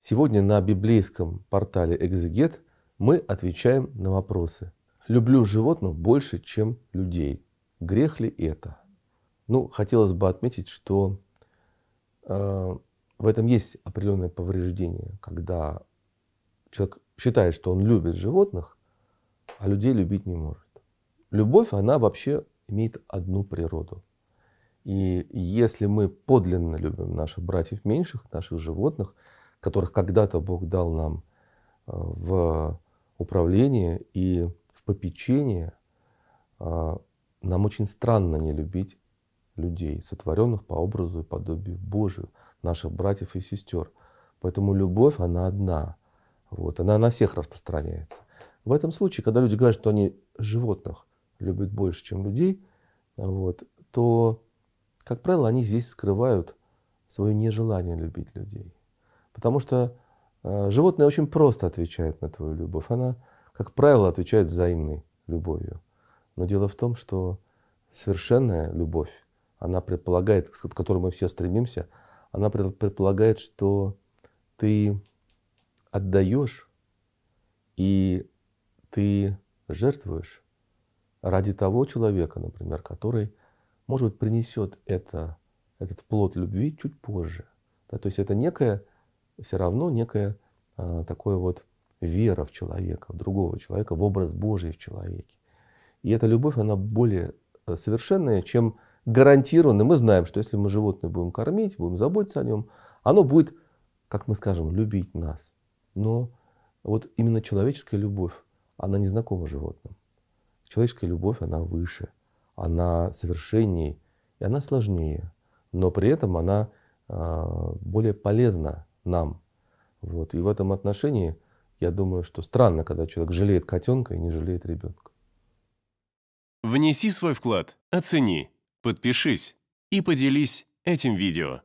Сегодня на библейском портале «Экзегет» мы отвечаем на вопросы. Люблю животных больше, чем людей. Грех ли это? Ну, хотелось бы отметить, что э, в этом есть определенное повреждение, когда человек считает, что он любит животных, а людей любить не может. Любовь, она вообще имеет одну природу. И если мы подлинно любим наших братьев меньших, наших животных, которых когда-то Бог дал нам э, в управление и в попечение, э, нам очень странно не любить людей, сотворенных по образу и подобию Божию, наших братьев и сестер. Поэтому любовь, она одна. Вот, она на всех распространяется. В этом случае, когда люди говорят, что они животных любят больше, чем людей, вот, то, как правило, они здесь скрывают свое нежелание любить людей. Потому что э, животное очень просто отвечает на твою любовь. Она, как правило, отвечает взаимной любовью. Но дело в том, что совершенная любовь, она предполагает, к которой мы все стремимся, она предполагает, что ты отдаешь и ты жертвуешь ради того человека, например, который, может быть, принесет это, этот плод любви чуть позже. Да, то есть это некая все равно некая а, такое вот вера в человека, в другого человека, в образ Божий в человеке. И эта любовь, она более э, совершенная, чем гарантированная. Мы знаем, что если мы животное будем кормить, будем заботиться о нем, оно будет, как мы скажем, любить нас. Но вот именно человеческая любовь, она не знакома животным. Человеческая любовь, она выше, она совершенней, и она сложнее. Но при этом она э, более полезна нам. Вот. И в этом отношении я думаю, что странно, когда человек жалеет котенка и не жалеет ребенка. Внеси свой вклад, оцени, подпишись и поделись этим видео.